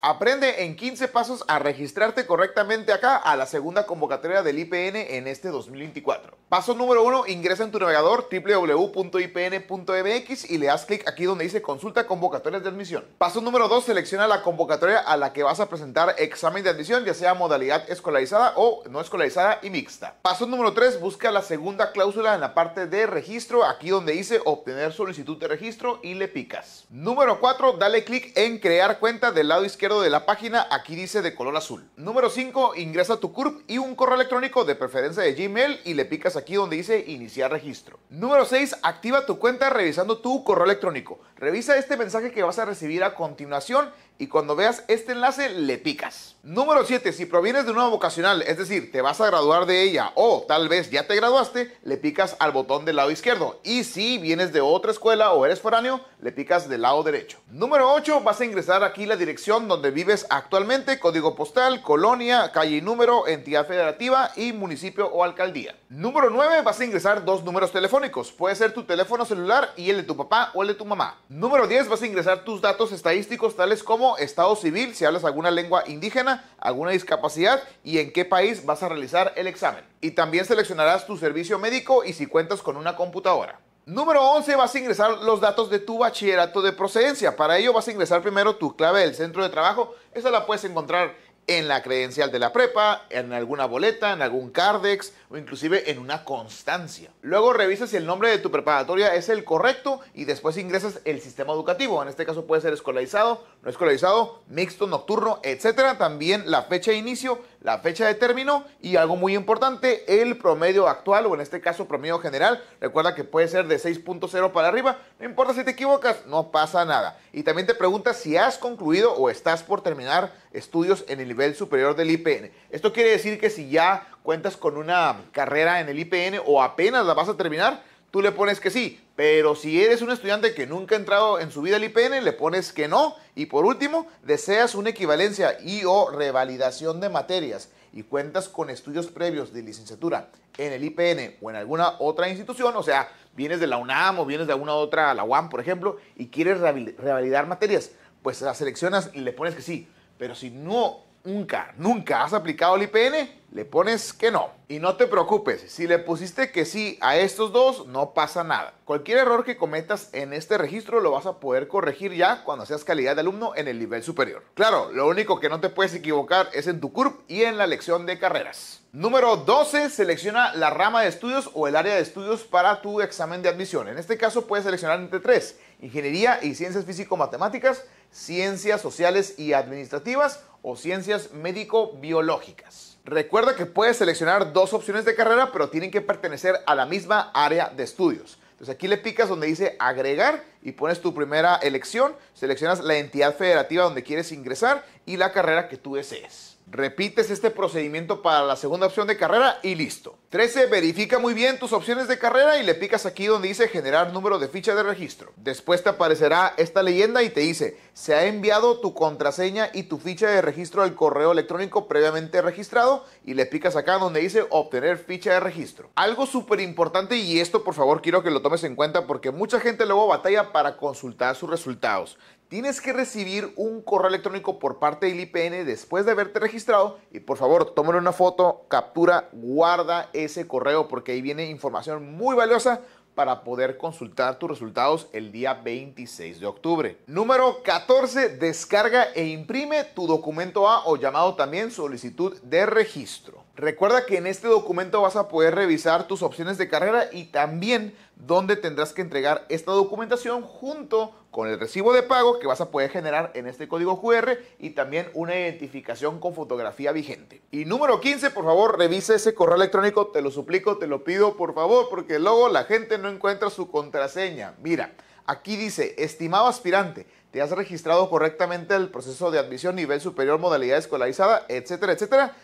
Aprende en 15 pasos a registrarte correctamente acá a la segunda convocatoria del IPN en este 2024. Paso número 1, ingresa en tu navegador www.ipn.mx e y le das clic aquí donde dice consulta convocatorias de admisión. Paso número 2, selecciona la convocatoria a la que vas a presentar examen de admisión, ya sea modalidad escolarizada o no escolarizada y mixta. Paso número 3, busca la segunda cláusula en la parte de registro, aquí donde dice obtener solicitud de registro y le picas. Número 4, dale clic en crear cuenta del lado izquierdo de la página, aquí dice de color azul. Número 5, ingresa tu CURP y un correo electrónico de preferencia de Gmail y le picas aquí donde dice iniciar registro. Número 6, activa tu cuenta revisando tu correo electrónico. Revisa este mensaje que vas a recibir a continuación y cuando veas este enlace le picas. Número 7. Si provienes de una vocacional, es decir, te vas a graduar de ella o tal vez ya te graduaste, le picas al botón del lado izquierdo. Y si vienes de otra escuela o eres foráneo, le picas del lado derecho. Número 8. Vas a ingresar aquí la dirección donde vives actualmente, código postal, colonia, calle y número, entidad federativa y municipio o alcaldía. Número 9. Vas a ingresar dos números telefónicos. Puede ser tu teléfono celular y el de tu papá o el de tu mamá. Número 10. Vas a ingresar tus datos estadísticos tales como estado civil, si hablas alguna lengua indígena, alguna discapacidad y en qué país vas a realizar el examen. Y también seleccionarás tu servicio médico y si cuentas con una computadora. Número 11, vas a ingresar los datos de tu bachillerato de procedencia. Para ello vas a ingresar primero tu clave del centro de trabajo. Esa la puedes encontrar en la credencial de la prepa, en alguna boleta, en algún cardex o inclusive en una constancia. Luego revisas si el nombre de tu preparatoria es el correcto y después ingresas el sistema educativo. En este caso puede ser escolarizado, no escolarizado, mixto, nocturno, etc. También la fecha de inicio la fecha de término y algo muy importante, el promedio actual o en este caso promedio general. Recuerda que puede ser de 6.0 para arriba, no importa si te equivocas, no pasa nada. Y también te pregunta si has concluido o estás por terminar estudios en el nivel superior del IPN. Esto quiere decir que si ya cuentas con una carrera en el IPN o apenas la vas a terminar, tú le pones que sí, pero si eres un estudiante que nunca ha entrado en su vida al IPN, le pones que no. Y por último, deseas una equivalencia y o revalidación de materias y cuentas con estudios previos de licenciatura en el IPN o en alguna otra institución, o sea, vienes de la UNAM o vienes de alguna otra, la UAM, por ejemplo, y quieres revalidar materias, pues las seleccionas y le pones que sí. Pero si no nunca, nunca has aplicado el IPN, le pones que no. Y no te preocupes, si le pusiste que sí a estos dos, no pasa nada. Cualquier error que cometas en este registro lo vas a poder corregir ya cuando seas calidad de alumno en el nivel superior. Claro, lo único que no te puedes equivocar es en tu CURP y en la lección de carreras. Número 12, selecciona la rama de estudios o el área de estudios para tu examen de admisión. En este caso puedes seleccionar entre tres ingeniería y ciencias físico-matemáticas, ciencias sociales y administrativas o ciencias médico-biológicas. Recuerda que puedes seleccionar dos opciones de carrera, pero tienen que pertenecer a la misma área de estudios. Entonces aquí le picas donde dice agregar y pones tu primera elección, seleccionas la entidad federativa donde quieres ingresar y la carrera que tú desees. Repites este procedimiento para la segunda opción de carrera y listo. 13. Verifica muy bien tus opciones de carrera y le picas aquí donde dice generar número de ficha de registro. Después te aparecerá esta leyenda y te dice, se ha enviado tu contraseña y tu ficha de registro al correo electrónico previamente registrado y le picas acá donde dice obtener ficha de registro. Algo súper importante y esto por favor quiero que lo tomes en cuenta porque mucha gente luego batalla para consultar sus resultados. Tienes que recibir un correo electrónico por parte del IPN después de haberte registrado y por favor tómale una foto, captura, guarda ese correo porque ahí viene información muy valiosa para poder consultar tus resultados el día 26 de octubre. Número 14. Descarga e imprime tu documento A o llamado también solicitud de registro. Recuerda que en este documento vas a poder revisar tus opciones de carrera y también dónde tendrás que entregar esta documentación junto con el recibo de pago que vas a poder generar en este código QR y también una identificación con fotografía vigente. Y número 15, por favor, revise ese correo electrónico, te lo suplico, te lo pido, por favor, porque luego la gente no encuentra su contraseña. Mira, aquí dice, estimado aspirante, te has registrado correctamente el proceso de admisión nivel superior, modalidad escolarizada, etcétera, etcétera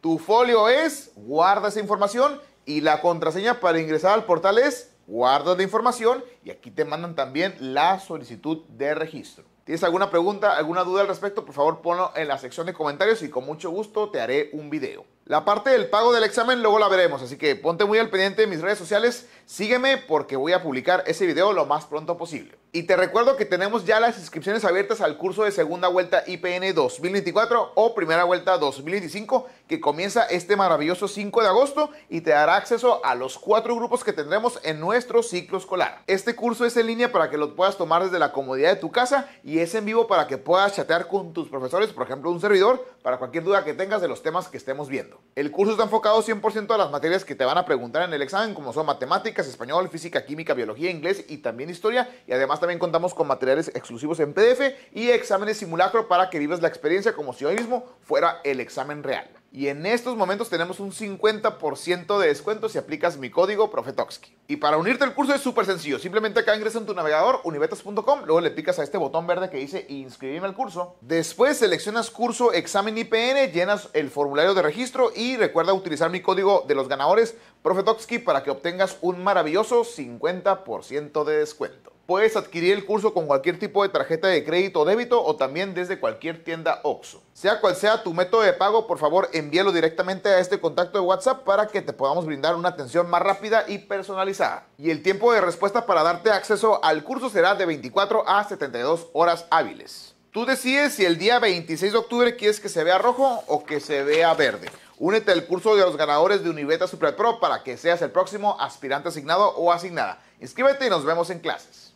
tu folio es, guarda esa información y la contraseña para ingresar al portal es, guarda de información y aquí te mandan también la solicitud de registro. ¿Tienes alguna pregunta, alguna duda al respecto? Por favor, ponlo en la sección de comentarios y con mucho gusto te haré un video. La parte del pago del examen luego la veremos, así que ponte muy al pendiente de mis redes sociales, sígueme porque voy a publicar ese video lo más pronto posible. Y te recuerdo que tenemos ya las inscripciones abiertas al curso de segunda vuelta IPN 2024 o primera vuelta 2025 que comienza este maravilloso 5 de agosto y te dará acceso a los cuatro grupos que tendremos en nuestro ciclo escolar. Este curso es en línea para que lo puedas tomar desde la comodidad de tu casa y es en vivo para que puedas chatear con tus profesores, por ejemplo un servidor, para cualquier duda que tengas de los temas que estemos viendo. El curso está enfocado 100% a las materias que te van a preguntar en el examen como son matemáticas, español, física, química, biología, inglés y también historia y además también contamos con materiales exclusivos en PDF y exámenes simulacro para que vivas la experiencia como si hoy mismo fuera el examen real. Y en estos momentos tenemos un 50% de descuento si aplicas mi código Profetoxki. Y para unirte al curso es súper sencillo. Simplemente acá ingresa en tu navegador univetas.com, luego le picas a este botón verde que dice inscribirme al curso. Después seleccionas curso examen IPN, llenas el formulario de registro y recuerda utilizar mi código de los ganadores Profetoxki para que obtengas un maravilloso 50% de descuento. Puedes adquirir el curso con cualquier tipo de tarjeta de crédito o débito o también desde cualquier tienda OXO. Sea cual sea tu método de pago, por favor envíalo directamente a este contacto de WhatsApp para que te podamos brindar una atención más rápida y personalizada. Y el tiempo de respuesta para darte acceso al curso será de 24 a 72 horas hábiles. Tú decides si el día 26 de octubre quieres que se vea rojo o que se vea verde. Únete al curso de los ganadores de Univeta Super Pro para que seas el próximo aspirante asignado o asignada. Inscríbete y nos vemos en clases.